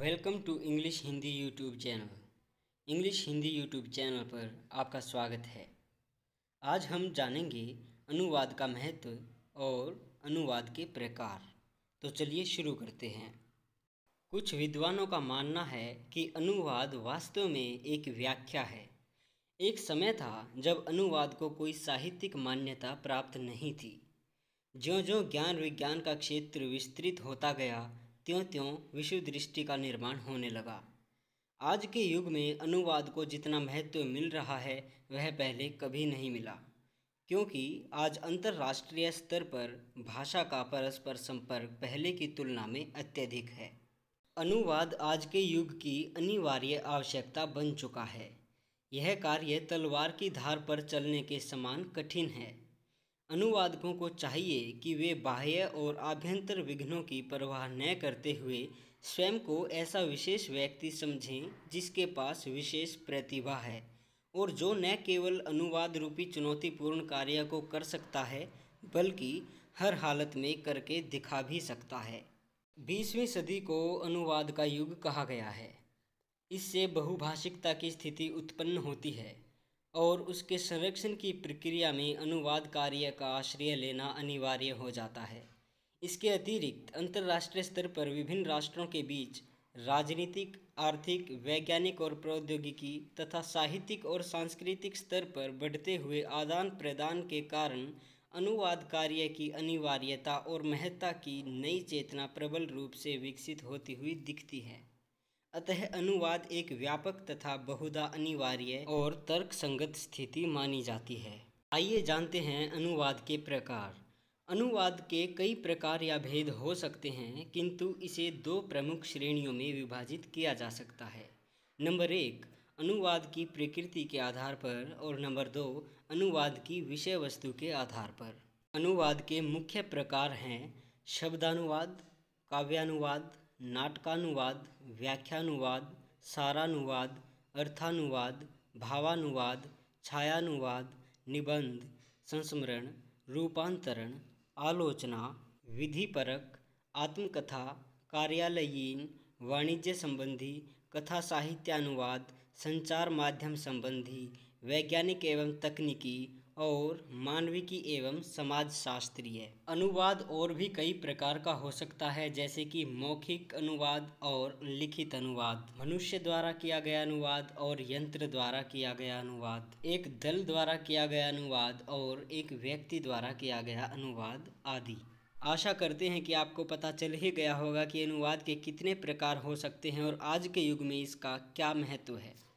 welcome to English Hindi YouTube channel English Hindi YouTube channel पर आपका स्वागत है आज हम जानेंगे अनुवाद का महत्व और अनुवाद के प्रकार तो चलिए शुरू करते हैं कुछ विद्वानों का मानना है कि अनुवाद वास्तव में एक व्याख्या है एक समय था जब अनुवाद को कोई साहित्यिक मान्यता प्राप्त नहीं थी ज्यों ज्यों ज्ञान विज्ञान का क्षेत्र विस्तृत होता गया त्यों त्यों विश्व दृष्टि का निर्माण होने लगा आज के युग में अनुवाद को जितना महत्व मिल रहा है वह पहले कभी नहीं मिला क्योंकि आज अंतर्राष्ट्रीय स्तर पर भाषा का परस्पर संपर्क पहले की तुलना में अत्यधिक है अनुवाद आज के युग की अनिवार्य आवश्यकता बन चुका है यह कार्य तलवार की धार पर चलने के समान कठिन है अनुवादकों को चाहिए कि वे बाह्य और आभ्यंतर विघ्नों की परवाह न करते हुए स्वयं को ऐसा विशेष व्यक्ति समझें जिसके पास विशेष प्रतिभा है और जो न केवल अनुवाद रूपी चुनौतीपूर्ण कार्य को कर सकता है बल्कि हर हालत में करके दिखा भी सकता है बीसवीं सदी को अनुवाद का युग कहा गया है इससे बहुभाषिकता की स्थिति उत्पन्न होती है और उसके संरक्षण की प्रक्रिया में अनुवाद कार्य का आश्रय लेना अनिवार्य हो जाता है इसके अतिरिक्त अंतर्राष्ट्रीय स्तर पर विभिन्न राष्ट्रों के बीच राजनीतिक आर्थिक वैज्ञानिक और प्रौद्योगिकी तथा साहित्यिक और सांस्कृतिक स्तर पर बढ़ते हुए आदान प्रदान के कारण अनुवाद कार्य की अनिवार्यता और महत्ता की नई चेतना प्रबल रूप से विकसित होती हुई दिखती है अतः अनुवाद एक व्यापक तथा बहुधा अनिवार्य और तर्कसंगत स्थिति मानी जाती है आइए जानते हैं अनुवाद के प्रकार अनुवाद के कई प्रकार या भेद हो सकते हैं किंतु इसे दो प्रमुख श्रेणियों में विभाजित किया जा सकता है नंबर एक अनुवाद की प्रकृति के आधार पर और नंबर दो अनुवाद की विषय वस्तु के आधार पर अनुवाद के मुख्य प्रकार हैं शब्दानुवाद काव्यानुवाद नाटकानुवाद व्याख्यानुवाद सारानुवाद अर्थानुवाद भावानुवाद छायानुवाद निबंध संस्मरण रूपांतरण आलोचना विधिपरक आत्मकथा कार्यालयीन वाणिज्य संबंधी कथा साहित्यानुवाद संचार माध्यम संबंधी वैज्ञानिक एवं तकनीकी और मानविकी एवं समाजशास्त्रीय अनुवाद और भी कई प्रकार का हो सकता है जैसे कि मौखिक अनुवाद और लिखित अनुवाद मनुष्य द्वारा किया गया अनुवाद और यंत्र द्वारा किया गया अनुवाद एक दल द्वारा किया गया अनुवाद और एक व्यक्ति द्वारा किया गया अनुवाद आदि आशा करते हैं कि आपको पता चल ही गया होगा कि अनुवाद के कितने प्रकार हो सकते हैं और आज के युग में इसका क्या महत्व है